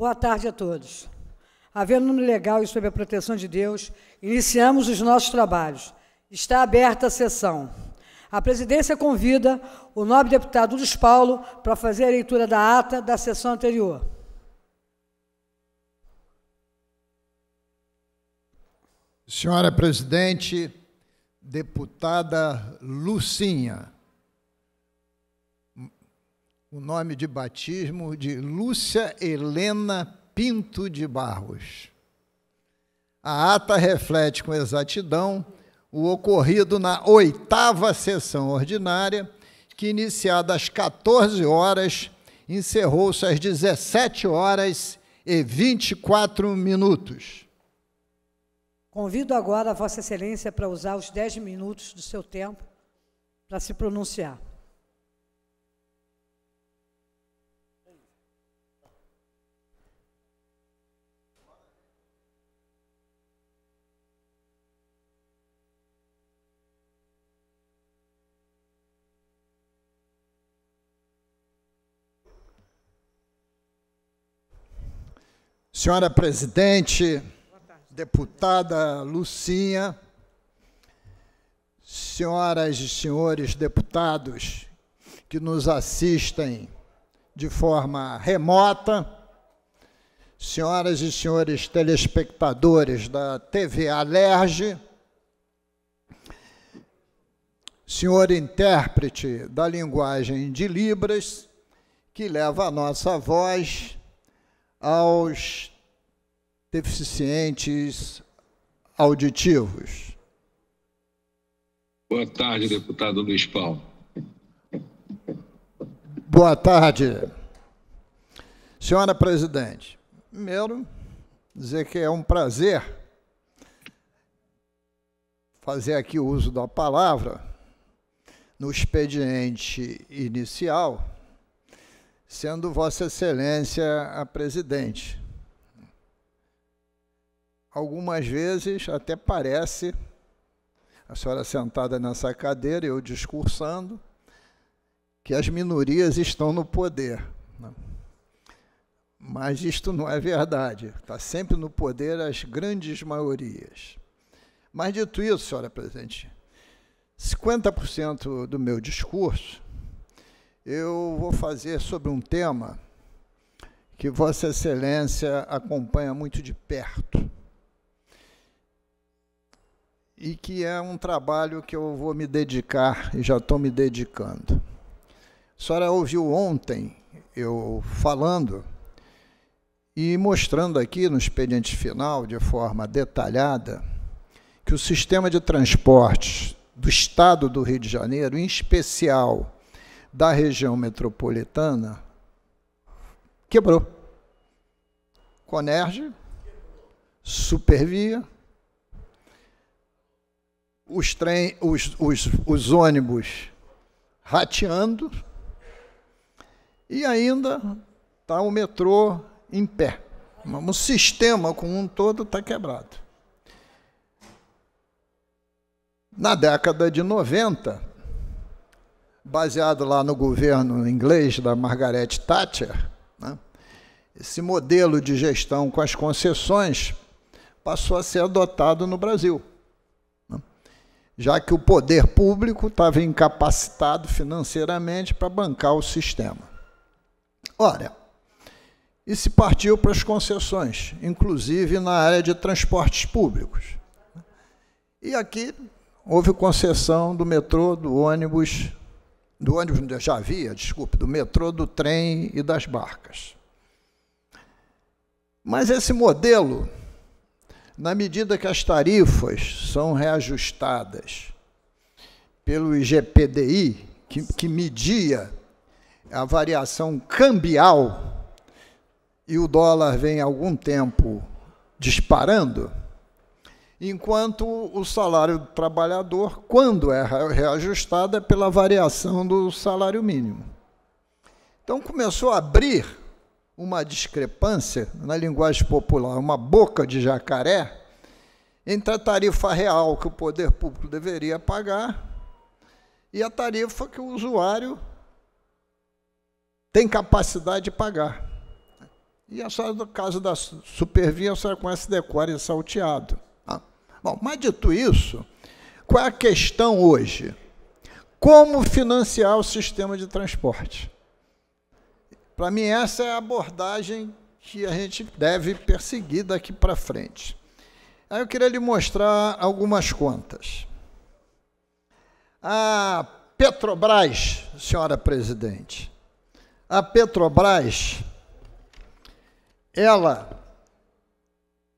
Boa tarde a todos. Havendo nome legal e sob a proteção de Deus, iniciamos os nossos trabalhos. Está aberta a sessão. A presidência convida o nobre deputado Luiz Paulo para fazer a leitura da ata da sessão anterior. Senhora presidente, deputada Lucinha o nome de batismo de Lúcia Helena Pinto de Barros. A ata reflete com exatidão o ocorrido na oitava sessão ordinária, que, iniciada às 14 horas, encerrou-se às 17 horas e 24 minutos. Convido agora a Vossa Excelência para usar os 10 minutos do seu tempo para se pronunciar. Senhora presidente, deputada Lucinha, senhoras e senhores deputados que nos assistem de forma remota, senhoras e senhores telespectadores da TV Alerge, senhor intérprete da linguagem de Libras, que leva a nossa voz aos deficientes auditivos. Boa tarde, deputado Luiz Paulo. Boa tarde, senhora presidente. Primeiro, dizer que é um prazer fazer aqui o uso da palavra no expediente inicial sendo Vossa Excelência a presidente. Algumas vezes até parece a senhora sentada nessa cadeira, eu discursando, que as minorias estão no poder. Né? Mas isto não é verdade. Está sempre no poder as grandes maiorias. Mas dito isso, senhora presidente, 50% do meu discurso eu vou fazer sobre um tema que Vossa Excelência acompanha muito de perto e que é um trabalho que eu vou me dedicar e já estou me dedicando. A senhora ouviu ontem eu falando e mostrando aqui no expediente final, de forma detalhada, que o sistema de transportes do Estado do Rio de Janeiro, em especial da região metropolitana quebrou. Conerge, Supervia, os, trem, os, os, os ônibus rateando e ainda está o metrô em pé. O sistema como um todo está quebrado. Na década de 90, baseado lá no governo inglês da Margaret Thatcher, né, esse modelo de gestão com as concessões passou a ser adotado no Brasil, né, já que o poder público estava incapacitado financeiramente para bancar o sistema. Ora, e se partiu para as concessões, inclusive na área de transportes públicos. E aqui houve concessão do metrô, do ônibus, do ônibus já havia, desculpe, do metrô, do trem e das barcas. Mas esse modelo, na medida que as tarifas são reajustadas pelo IGPDI, que, que media a variação cambial, e o dólar vem algum tempo disparando, enquanto o salário do trabalhador, quando é reajustado, é pela variação do salário mínimo. Então começou a abrir uma discrepância, na linguagem popular, uma boca de jacaré, entre a tarifa real que o poder público deveria pagar e a tarifa que o usuário tem capacidade de pagar. E a senhora, no caso da supervia, a senhora conhece decore salteado. Bom, mas dito isso, qual é a questão hoje? Como financiar o sistema de transporte? Para mim, essa é a abordagem que a gente deve perseguir daqui para frente. Aí eu queria lhe mostrar algumas contas. A Petrobras, senhora presidente, a Petrobras, ela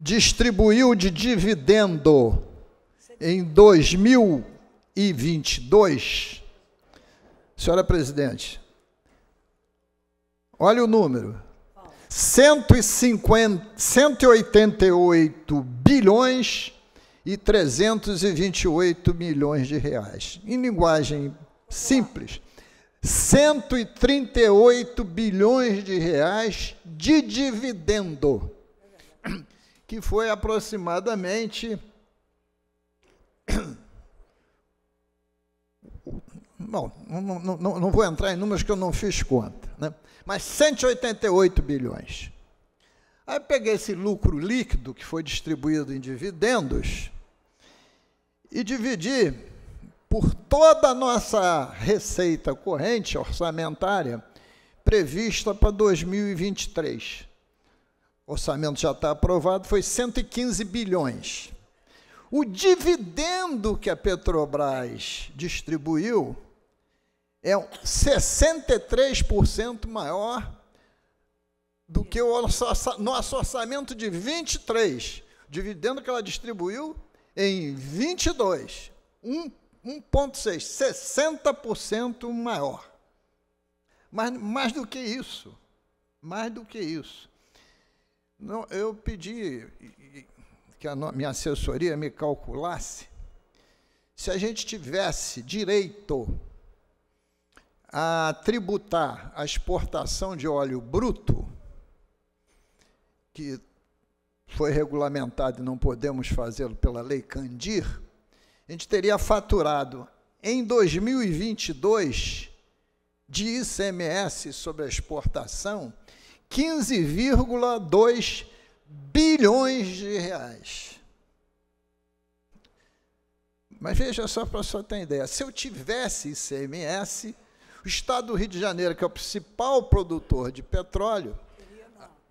distribuiu de dividendo em 2022, senhora presidente, olha o número: 150, 188 bilhões e 328 milhões de reais. Em linguagem simples, 138 bilhões de reais de dividendo que foi aproximadamente. Bom, não, não, não, vou entrar em números que eu não fiz conta, né? mas 188 bilhões. Aí peguei esse lucro líquido que foi distribuído em dividendos e dividi por toda a nossa receita corrente orçamentária prevista para 2023 orçamento já está aprovado, foi 115 bilhões. O dividendo que a Petrobras distribuiu é 63% maior do que o nosso orçamento de 23. dividendo que ela distribuiu em 22, 1,6, 60% maior. Mas mais do que isso, mais do que isso. Não, eu pedi que a minha assessoria me calculasse se a gente tivesse direito a tributar a exportação de óleo bruto, que foi regulamentado e não podemos fazê-lo pela Lei Candir, a gente teria faturado em 2022 de ICMS sobre a exportação 15,2 bilhões de reais. Mas veja só para só ter ideia, se eu tivesse ICMS, o estado do Rio de Janeiro, que é o principal produtor de petróleo,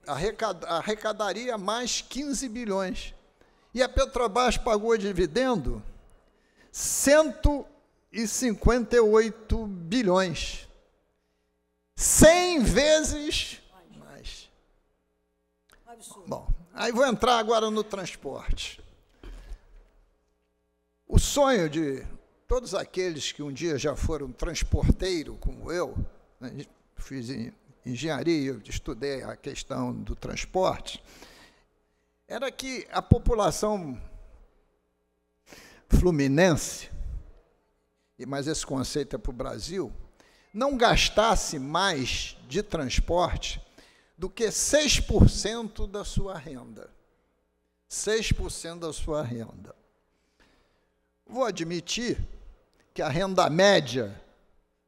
arrecada, arrecadaria mais 15 bilhões. E a Petrobras pagou dividendo 158 bilhões. 100 vezes Bom, aí vou entrar agora no transporte. O sonho de todos aqueles que um dia já foram transporteiro, como eu, né, fiz engenharia, eu estudei a questão do transporte, era que a população fluminense, mas esse conceito é para o Brasil, não gastasse mais de transporte do que 6% da sua renda. 6% da sua renda. Vou admitir que a renda média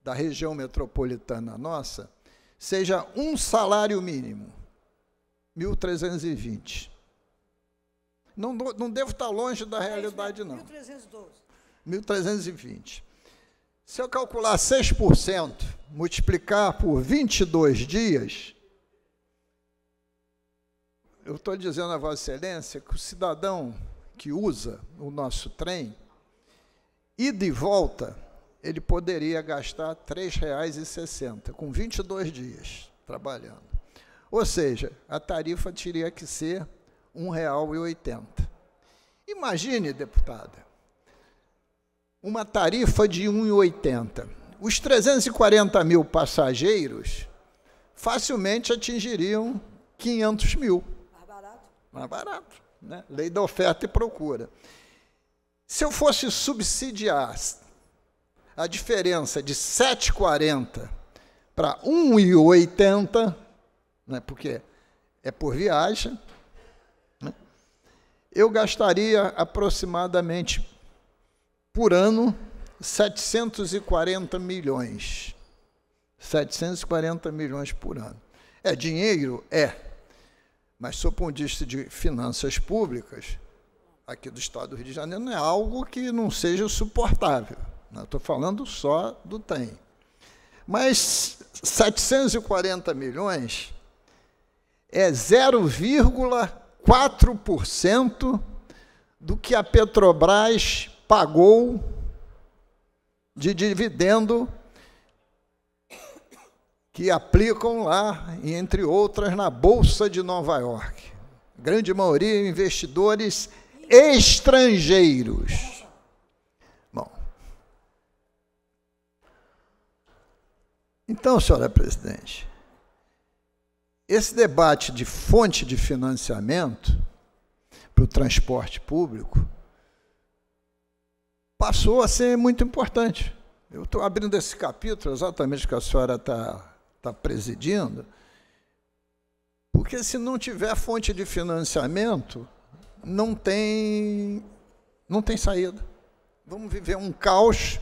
da região metropolitana nossa seja um salário mínimo, 1.320. Não, não devo estar longe da realidade, não. 1.312. 1.320. Se eu calcular 6%, multiplicar por 22 dias, eu estou dizendo a Vossa Excelência que o cidadão que usa o nosso trem, e de volta, ele poderia gastar R$ 3,60, com 22 dias trabalhando. Ou seja, a tarifa teria que ser R$ 1,80. Imagine, deputada, uma tarifa de R$ 1,80. Os 340 mil passageiros facilmente atingiriam 500 mil mais é barato. Né? Lei da oferta e procura. Se eu fosse subsidiar a diferença de 7,40 para 1,80, né, porque é por viagem, né, eu gastaria aproximadamente por ano 740 milhões. 740 milhões por ano. É dinheiro? É. Mas, sob o ponto de vista de finanças públicas, aqui do Estado do Rio de Janeiro, é algo que não seja suportável. Estou né? falando só do TEM. Mas 740 milhões é 0,4% do que a Petrobras pagou de dividendo que aplicam lá, entre outras, na Bolsa de Nova York. grande maioria é investidores estrangeiros. Bom. Então, senhora presidente, esse debate de fonte de financiamento para o transporte público passou a ser muito importante. Eu estou abrindo esse capítulo exatamente que a senhora está está presidindo, porque se não tiver fonte de financiamento, não tem, não tem saída. Vamos viver um caos,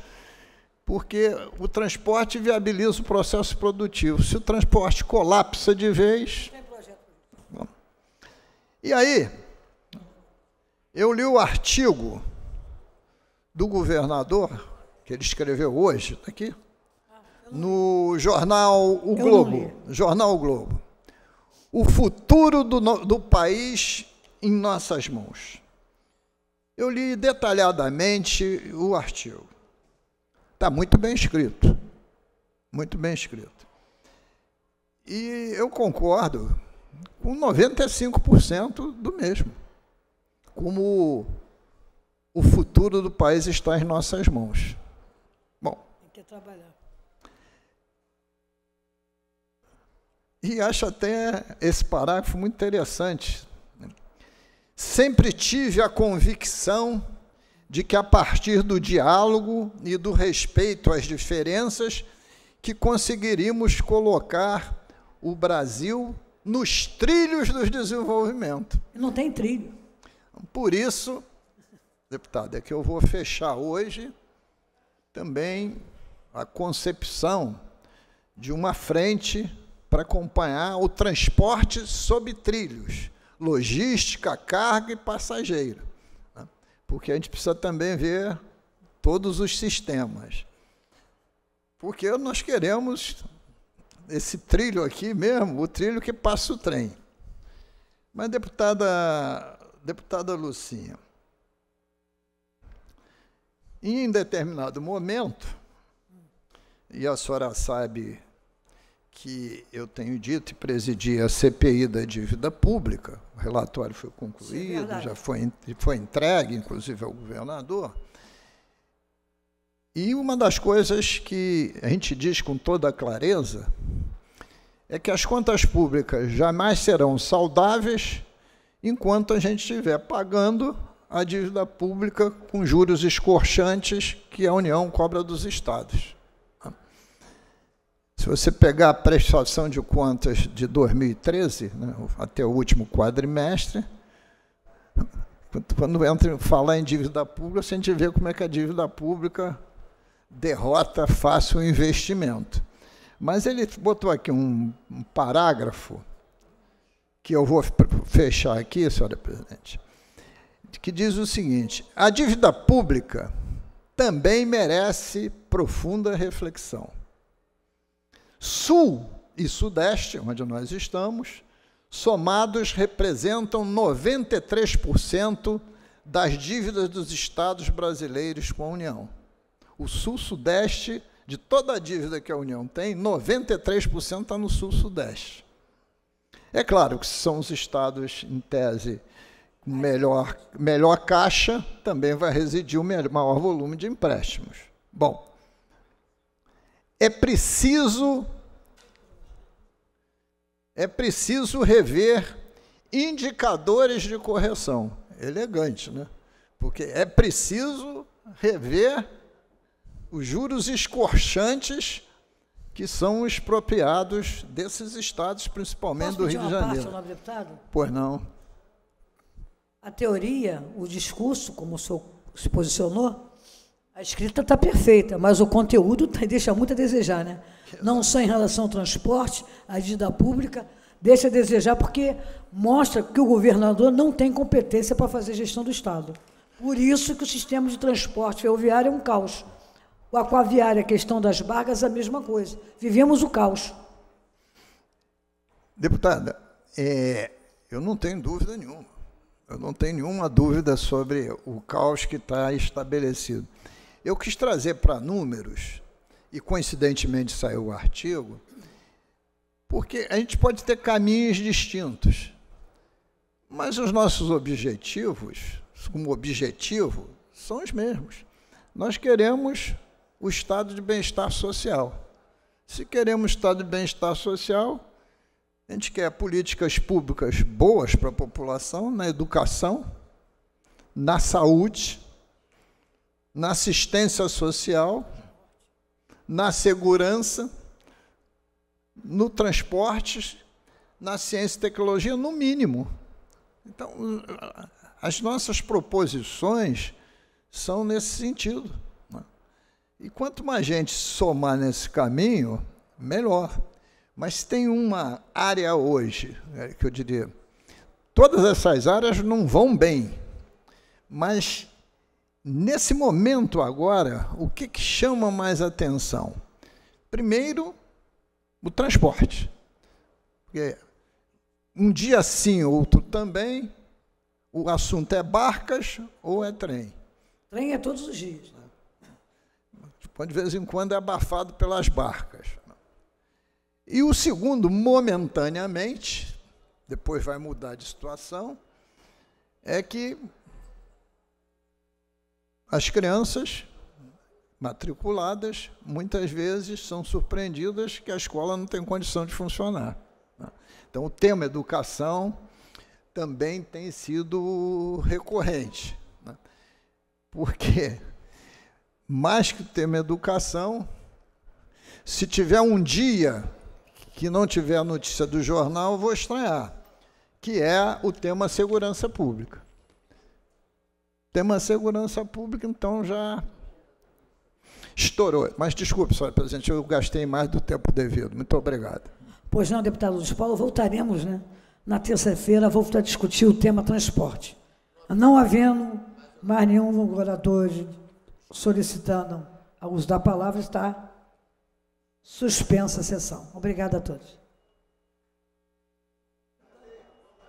porque o transporte viabiliza o processo produtivo. Se o transporte colapsa de vez. E aí, eu li o artigo do governador, que ele escreveu hoje, tá aqui, no jornal O Globo. Jornal o Globo. O futuro do, do país em nossas mãos. Eu li detalhadamente o artigo. Está muito bem escrito. Muito bem escrito. E eu concordo com 95% do mesmo. Como o futuro do país está em nossas mãos. Bom. Tem que trabalhar. E acho até esse parágrafo muito interessante. Sempre tive a convicção de que, a partir do diálogo e do respeito às diferenças, que conseguiríamos colocar o Brasil nos trilhos do desenvolvimento. Não tem trilho. Por isso, deputado, é que eu vou fechar hoje também a concepção de uma frente para acompanhar o transporte sob trilhos, logística, carga e passageiro. Né? Porque a gente precisa também ver todos os sistemas. Porque nós queremos esse trilho aqui mesmo, o trilho que passa o trem. Mas, deputada, deputada Lucinha, em determinado momento, e a senhora sabe que eu tenho dito e presidi a CPI da dívida pública, o relatório foi concluído, Sim, é já foi, foi entregue, inclusive, ao governador. E uma das coisas que a gente diz com toda clareza é que as contas públicas jamais serão saudáveis enquanto a gente estiver pagando a dívida pública com juros escorchantes que a União cobra dos estados. Se você pegar a prestação de contas de 2013, né, até o último quadrimestre, quando entra falar em dívida pública, a gente vê como é que a dívida pública derrota fácil o investimento. Mas ele botou aqui um, um parágrafo que eu vou fechar aqui, senhora presidente, que diz o seguinte: a dívida pública também merece profunda reflexão. Sul e Sudeste, onde nós estamos, somados representam 93% das dívidas dos estados brasileiros com a União. O Sul-Sudeste, de toda a dívida que a União tem, 93% está no Sul-Sudeste. É claro que são os estados, em tese, melhor, melhor caixa, também vai residir o maior volume de empréstimos. Bom, é preciso é preciso rever indicadores de correção. Elegante, né? Porque é preciso rever os juros escorchantes que são expropriados desses estados, principalmente Posso do Rio de Janeiro. Parte, nobre deputado? Pois não. A teoria, o discurso, como o senhor se posicionou, a escrita está perfeita, mas o conteúdo deixa muito a desejar, né? não só em relação ao transporte, a dívida pública, deixa a desejar, porque mostra que o governador não tem competência para fazer gestão do Estado. Por isso que o sistema de transporte ferroviário é um caos. O aquaviário, a questão das barcas, a mesma coisa. Vivemos o caos. Deputada, é, eu não tenho dúvida nenhuma. Eu não tenho nenhuma dúvida sobre o caos que está estabelecido. Eu quis trazer para números e coincidentemente saiu o artigo, porque a gente pode ter caminhos distintos, mas os nossos objetivos, como objetivo, são os mesmos. Nós queremos o estado de bem-estar social. Se queremos estado de bem-estar social, a gente quer políticas públicas boas para a população, na educação, na saúde, na assistência social, na segurança, no transporte, na ciência e tecnologia, no mínimo. Então, as nossas proposições são nesse sentido. Né? E quanto mais gente somar nesse caminho, melhor. Mas tem uma área hoje que eu diria: todas essas áreas não vão bem, mas Nesse momento agora, o que, que chama mais atenção? Primeiro, o transporte. Porque um dia sim, outro também, o assunto é barcas ou é trem? Trem é todos os dias. Né? De vez em quando é abafado pelas barcas. E o segundo, momentaneamente, depois vai mudar de situação, é que as crianças matriculadas muitas vezes são surpreendidas que a escola não tem condição de funcionar. Né? Então, o tema educação também tem sido recorrente. Né? Porque, mais que o tema educação, se tiver um dia que não tiver a notícia do jornal, eu vou estranhar, que é o tema segurança pública. Tema segurança pública, então já estourou. Mas desculpe, senhora presidente, eu gastei mais do tempo devido. Muito obrigado. Pois não, deputado Luiz Paulo, voltaremos, né? Na terça-feira, voltar a discutir o tema transporte. Não havendo mais nenhum orador solicitando a uso da palavra, está suspensa a sessão. Obrigado a todos.